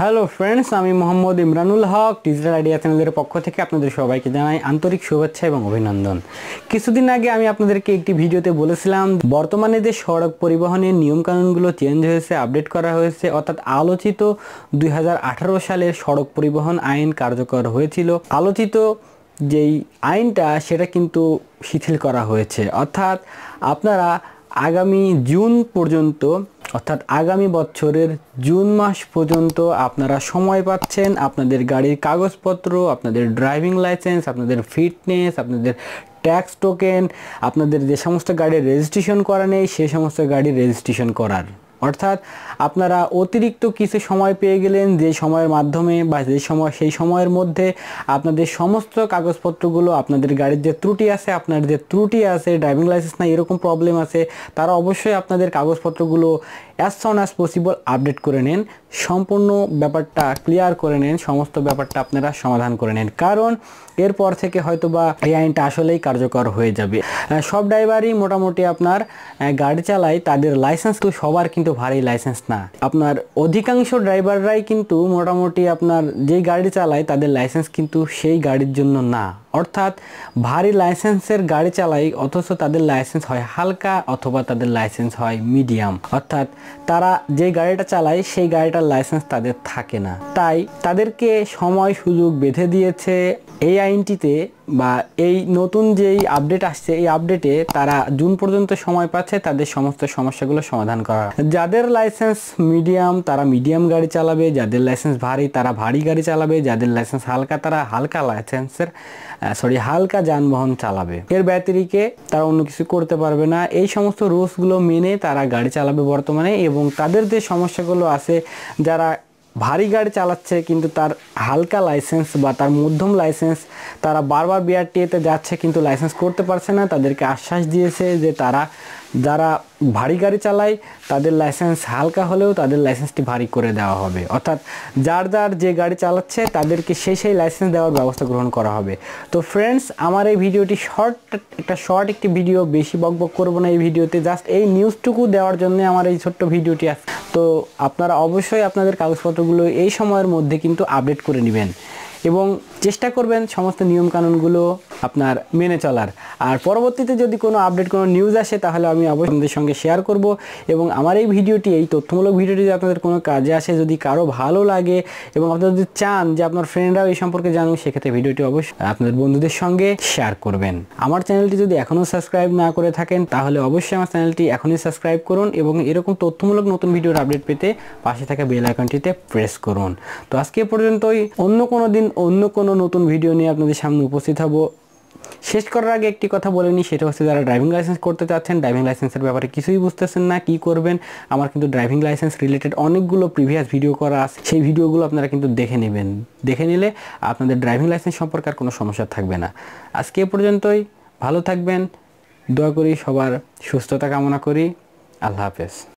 hello friends আমি Mohammad Imranul Haque digital idea চ্যানেলের পক্ষ থেকে আপনাদের সবাইকে জানাই আন্তরিক শুভেচ্ছা এবং অভিনন্দন কিছুদিন আগে আমি আপনাদেরকে একটি ভিডিওতে বলেছিলাম বর্তমানে যে সড়ক পরিবহনের নিয়মকানুনগুলো চেঞ্জ হয়েছে আপডেট করা হয়েছে অর্থাৎ আলোচিত দুই সালের সড়ক পরিবহন আইন কার্যকর হয়েছিল আলোচিত যেই আইনটা সেটা কিন্তু শিথিল করা হয়েছে অর্থাৎ আপনারা আগামী জুন পর্যন্ত অর্থাৎ আগামী বছরের জুন মাস পর্যন্ত আপনারা সময় পাচ্ছেন আপনাদের গাড়ির কাগজপত্র আপনাদের ড্রাইভিং লাইসেন্স আপনাদের ফিটনেস আপনাদের ট্যাক্স টোকেন আপনাদের যে সমস্ত গাড়ির রেজিস্ট্রেশন করা নেই সে সমস্ত গাড়ির রেজিস্ট্রেশন করার অর্থাৎ আপনারা অতিরিক্ত কিছু সময় পেয়ে গেলেন যে সময়ের মাধ্যমে বা যে সময় সেই সময়ের মধ্যে আপনাদের সমস্ত কাগজপত্রগুলো আপনাদের গাড়ির যে ত্রুটি আছে আপনার যে ত্রুটি আছে ড্রাইভিং লাইসেন্স না এরকম প্রবলেম আছে তারা অবশ্যই আপনাদের কাগজপত্রগুলো as soon as possible update করে নেন সম্পূর্ণ ব্যাপারটা ক্লিয়ার করে নেন সমস্ত ব্যাপারটা আপনারা সমাধান করে নেন কারণ এরপর থেকে হয়তো বা এই আইনটা আসলেই কার্যকর হয়ে যাবে সব ড্রাইভারই মোটামুটি আপনার গাড়ি চালায় তাদের লাইসেন্স তো সবার কিন্তু ভারী লাইসেন্স না আপনার অধিকাংশ ড্রাইভাররাই কিন্তু মোটামুটি আপনার যে গাড়ি চালায় তাদের লাইসেন্স কিন্তু সেই গাড়ির জন্য না অর্থাৎ ভারী লাইসেন্সের গাড়ি চালাই অথচ তাদের লাইসেন্স হয় হালকা অথবা তাদের লাইসেন্স হয় মিডিয়াম অর্থাৎ তারা যে গাড়িটা চালায় সেই গাড়িটার লাইসেন্স তাদের থাকে না তাই তাদেরকে সময় সুযোগ বেঁধে দিয়েছে এই আইনটিতে বা এই নতুন যেই আপডেট আসছে এই আপডেটে তারা জুন পর্যন্ত সময় পাচ্ছে তাদের সমস্ত সমস্যাগুলো সমাধান করা যাদের লাইসেন্স মিডিয়াম তারা মিডিয়াম গাড়ি চালাবে যাদের লাইসেন্স ভারী তারা ভারী গাড়ি চালাবে যাদের লাইসেন্স হালকা তারা হালকা লাইসেন্সের সরি হালকা যানবাহন চালাবে এর ব্যতিরিকে তারা অন্য কিছু করতে পারবে না এই সমস্ত রুলসগুলো মেনে তারা গাড়ি চালাবে বর্তমানে এবং তাদের যে সমস্যাগুলো আছে যারা ভারী গাড়ি চালাচ্ছে কিন্তু তার হালকা লাইসেন্স বা তার মধ্যম লাইসেন্স তারা বারবার বিআরটিএতে যাচ্ছে কিন্তু লাইসেন্স করতে পারছে না তাদেরকে আশ্বাস দিয়েছে যে তারা যারা ভারী গাড়ি চালায় তাদের লাইসেন্স হালকা হলেও তাদের লাইসেন্সটি ভারী করে দেওয়া হবে অর্থাৎ যার যার যে গাড়ি চালাচ্ছে তাদেরকে সেই সেই লাইসেন্স দেওয়ার ব্যবস্থা গ্রহণ করা হবে তো ফ্রেন্ডস আমার এই ভিডিওটি শর্ট একটা শর্ট একটি ভিডিও বেশি বকবক করবো না এই ভিডিওতে জাস্ট এই নিউজটুকু দেওয়ার জন্য আমার এই ছোট্ট ভিডিওটি আছে তো আপনারা অবশ্যই আপনাদের কাগজপত্রগুলো এই সময়ের মধ্যে কিন্তু আপডেট করে নেবেন এবং চেষ্টা করবেন সমস্ত নিয়মকানুনগুলো আপনার মেনে চলার আর পরবর্তীতে যদি কোনো আপডেট কোনো নিউজ আসে তাহলে আমি অবশ্যই আপনাদের সঙ্গে শেয়ার করব এবং আমার এই ভিডিওটি এই তথ্যমূলক ভিডিওটি যদি আপনাদের কোনো কাজে আসে যদি কারো ভালো লাগে এবং আপনারা যদি চান যে আপনার ফ্রেন্ডরাও এই সম্পর্কে জানুক সেক্ষেত্রে ভিডিওটি অবশ্যই আপনাদের বন্ধুদের সঙ্গে শেয়ার করবেন আমার চ্যানেলটি যদি এখনও সাবস্ক্রাইব না করে থাকেন তাহলে অবশ্যই আমার চ্যানেলটি এখনই সাবস্ক্রাইব করুন এবং এরকম তথ্যমূলক নতুন ভিডিওর আপডেট পেতে পাশে থাকা বেল আইকনটিতে প্রেস করুন তো আজকে পর্যন্তই অন্য কোনো দিন অন্য কোনো নতুন ভিডিও নিয়ে আপনাদের সামনে উপস্থিত হব শেষ করার আগে একটি কথা বলে নিই সেটা হচ্ছে যারা ড্রাইভিং লাইসেন্স করতে চাচ্ছেন ড্রাইভিং লাইসেন্সের ব্যাপারে কিছুই বুঝতেছেন না কি করবেন আমার কিন্তু ড্রাইভিং লাইসেন্স রিলেটেড অনেকগুলো প্রিভিয়াস ভিডিও করা আছে সেই ভিডিওগুলো আপনারা কিন্তু দেখে নেবেন দেখে নিলে আপনাদের ড্রাইভিং লাইসেন্স সম্পর্কে আর কোনো সমস্যা থাকবে না আজকে এ পর্যন্তই ভালো থাকবেন দোয়া করি সবার সুস্থতা কামনা করি আল্লাহ হাফেজ